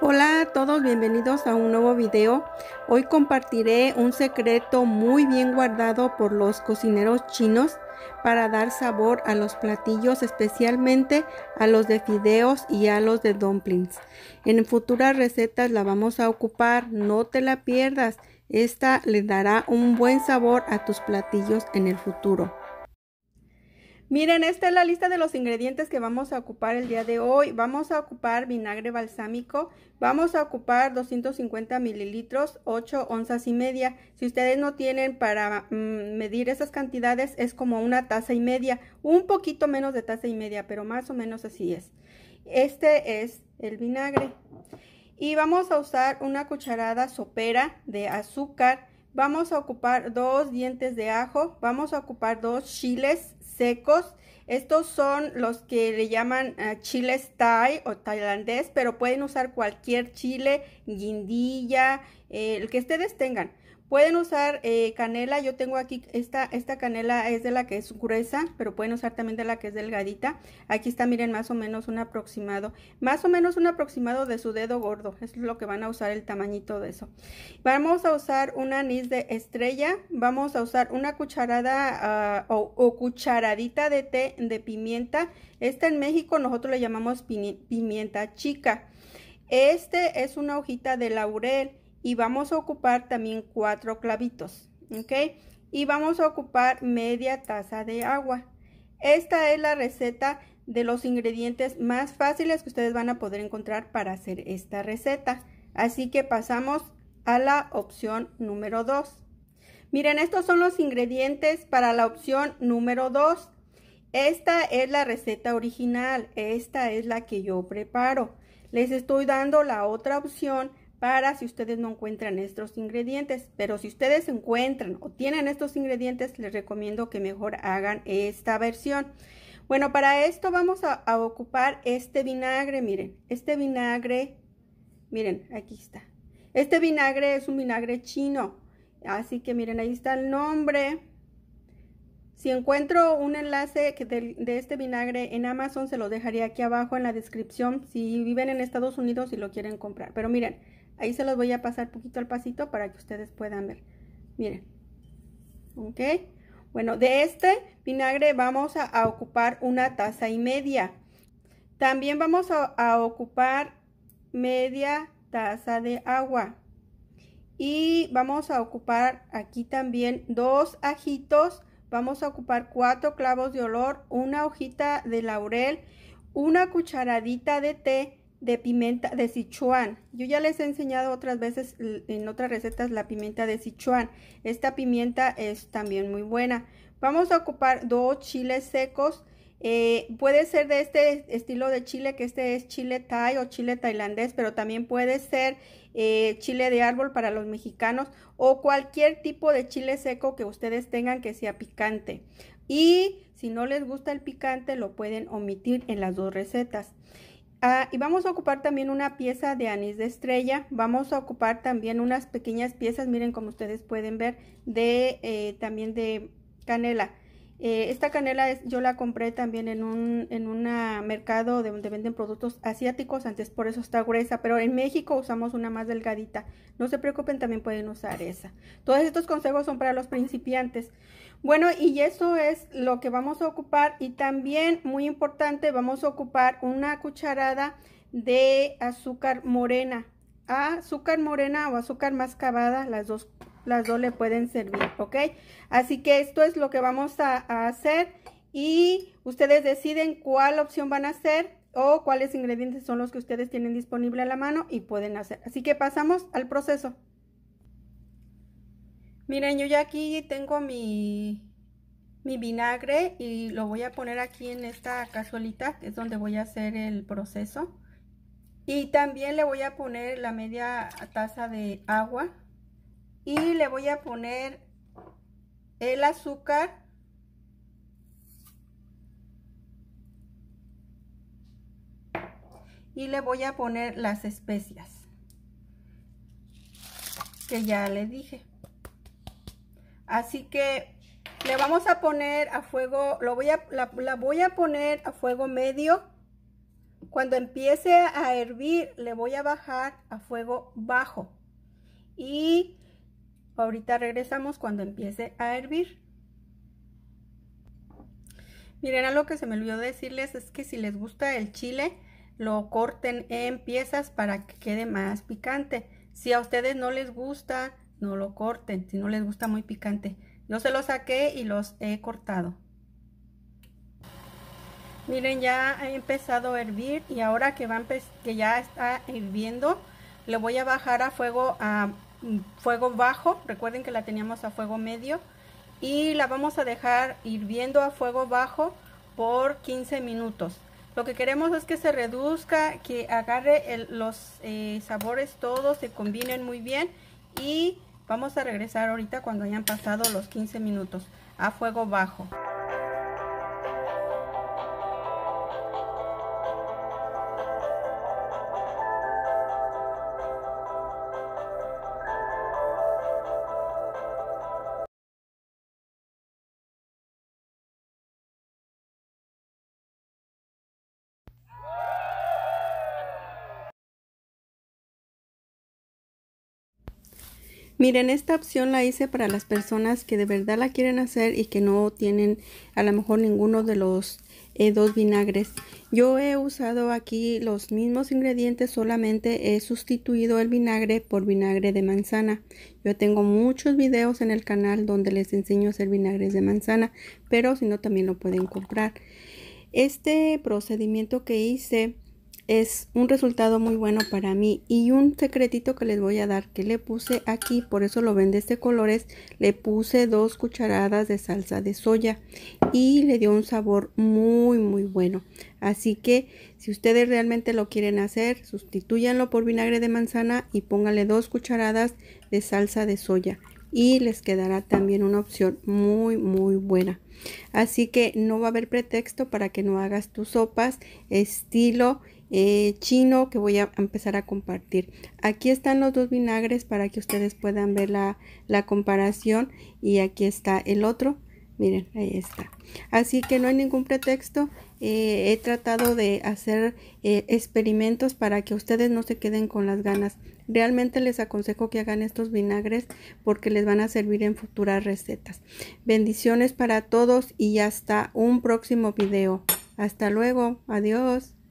Hola a todos, bienvenidos a un nuevo video. Hoy compartiré un secreto muy bien guardado por los cocineros chinos para dar sabor a los platillos, especialmente a los de fideos y a los de dumplings. En futuras recetas la vamos a ocupar, no te la pierdas. Esta le dará un buen sabor a tus platillos en el futuro. Miren, esta es la lista de los ingredientes que vamos a ocupar el día de hoy. Vamos a ocupar vinagre balsámico, vamos a ocupar 250 mililitros, 8 onzas y media. Si ustedes no tienen para mm, medir esas cantidades, es como una taza y media, un poquito menos de taza y media, pero más o menos así es. Este es el vinagre. Y vamos a usar una cucharada sopera de azúcar. Vamos a ocupar dos dientes de ajo, vamos a ocupar dos chiles secos. Estos son los que le llaman eh, chiles thai o tailandés, pero pueden usar cualquier chile, guindilla, eh, el que ustedes tengan. Pueden usar eh, canela, yo tengo aquí, esta, esta canela es de la que es gruesa, pero pueden usar también de la que es delgadita. Aquí está, miren, más o menos un aproximado, más o menos un aproximado de su dedo gordo, es lo que van a usar el tamañito de eso. Vamos a usar un anís de estrella, vamos a usar una cucharada ah, o, o, cucharadita de té de pimienta. Esta en México nosotros le llamamos pimienta chica. Este es una hojita de laurel y vamos a ocupar también cuatro clavitos, ¿ok? Y vamos a ocupar media taza de agua. Esta es la receta de los ingredientes más fáciles que ustedes van a poder encontrar para hacer esta receta. Así que pasamos a la opción número 2. Miren, estos son los ingredientes para la opción número 2. Esta es la receta original, esta es la que yo preparo. Les estoy dando la otra opción para si ustedes no encuentran estos ingredientes. Pero si ustedes encuentran o tienen estos ingredientes, les recomiendo que mejor hagan esta versión. Bueno, para esto vamos a, ocupar este vinagre, miren, este vinagre, miren, aquí está. Este vinagre es un vinagre chino, así que miren, ahí está el nombre. Si encuentro un enlace de, de, este vinagre en Amazon, se lo dejaría aquí abajo en la descripción si viven en Estados Unidos y lo quieren comprar. Pero miren, Ahí se los voy a pasar poquito al pasito para que ustedes puedan ver. Miren. ¿Ok? Bueno, de este vinagre vamos a, ocupar una taza y media. También vamos a ocupar media taza de agua. Y vamos a ocupar aquí también dos ajitos. Vamos a ocupar cuatro clavos de olor, una hojita de laurel, una cucharadita de té de pimienta de Sichuan. Yo ya les he enseñado otras veces en otras recetas la pimienta de Sichuan. Esta pimienta es también muy buena. Vamos a ocupar dos chiles secos. Eh, puede ser de este estilo de chile, que este es chile thai o chile tailandés, pero también puede ser eh, chile de árbol para los mexicanos o cualquier tipo de chile seco que ustedes tengan que sea picante. Y si no les gusta el picante, lo pueden omitir en las dos recetas. Ah, y vamos a ocupar también una pieza de anís de estrella. Vamos a ocupar también unas pequeñas piezas, miren como ustedes pueden ver, de eh, también de canela. Eh, esta canela es, yo la compré también en un en mercado de donde venden productos asiáticos, antes por eso está gruesa, pero en México usamos una más delgadita. No se preocupen, también pueden usar esa. Todos estos consejos son para los principiantes. Bueno, y eso es lo que vamos a ocupar y también, muy importante, vamos a ocupar una cucharada de azúcar morena. Azúcar morena o azúcar mascabada, las dos las dos le pueden servir, ¿ok? Así que esto es lo que vamos a, hacer y ustedes deciden cuál opción van a hacer o cuáles ingredientes son los que ustedes tienen disponible a la mano y pueden hacer. Así que pasamos al proceso. Miren, yo ya aquí tengo mi, vinagre y lo voy a poner aquí en esta cazuelita, que es donde voy a hacer el proceso. Y también le voy a poner la media taza de agua y le voy a poner el azúcar y le voy a poner las especias que ya le dije así que le vamos a poner a fuego lo voy a la, la voy a poner a fuego medio cuando empiece a hervir le voy a bajar a fuego bajo y Ahorita regresamos cuando empiece a hervir. Miren, lo que se me olvidó decirles es que si les gusta el chile, lo corten en piezas para que quede más picante. Si a ustedes no les gusta, no lo corten, si no les gusta muy picante. Yo se los saqué y los he cortado. Miren, ya ha empezado a hervir y ahora que, va que ya está hirviendo, le voy a bajar a fuego a fuego bajo, recuerden que la teníamos a fuego medio y la vamos a dejar hirviendo a fuego bajo por 15 minutos. Lo que queremos es que se reduzca, que agarre los eh, sabores todos, se combinen muy bien y vamos a regresar ahorita cuando hayan pasado los 15 minutos a fuego bajo. Miren, esta opción la hice para las personas que de verdad la quieren hacer y que no tienen a lo mejor ninguno de los eh, dos vinagres. Yo he usado aquí los mismos ingredientes, solamente he sustituido el vinagre por vinagre de manzana. Yo tengo muchos videos en el canal donde les enseño a hacer vinagres de manzana, pero si no también lo pueden comprar. Este procedimiento que hice es un resultado muy bueno para mí y un secretito que les voy a dar que le puse aquí por eso lo ven de este es le puse dos cucharadas de salsa de soya y le dio un sabor muy muy bueno así que si ustedes realmente lo quieren hacer sustituyanlo por vinagre de manzana y pónganle dos cucharadas de salsa de soya y les quedará también una opción muy muy buena así que no va a haber pretexto para que no hagas tus sopas estilo eh, chino que voy a empezar a compartir. Aquí están los dos vinagres para que ustedes puedan ver la, comparación y aquí está el otro. Miren, ahí está. Así que no hay ningún pretexto. Eh, he tratado de hacer eh, experimentos para que ustedes no se queden con las ganas. Realmente les aconsejo que hagan estos vinagres porque les van a servir en futuras recetas. Bendiciones para todos y hasta un próximo video. Hasta luego. Adiós.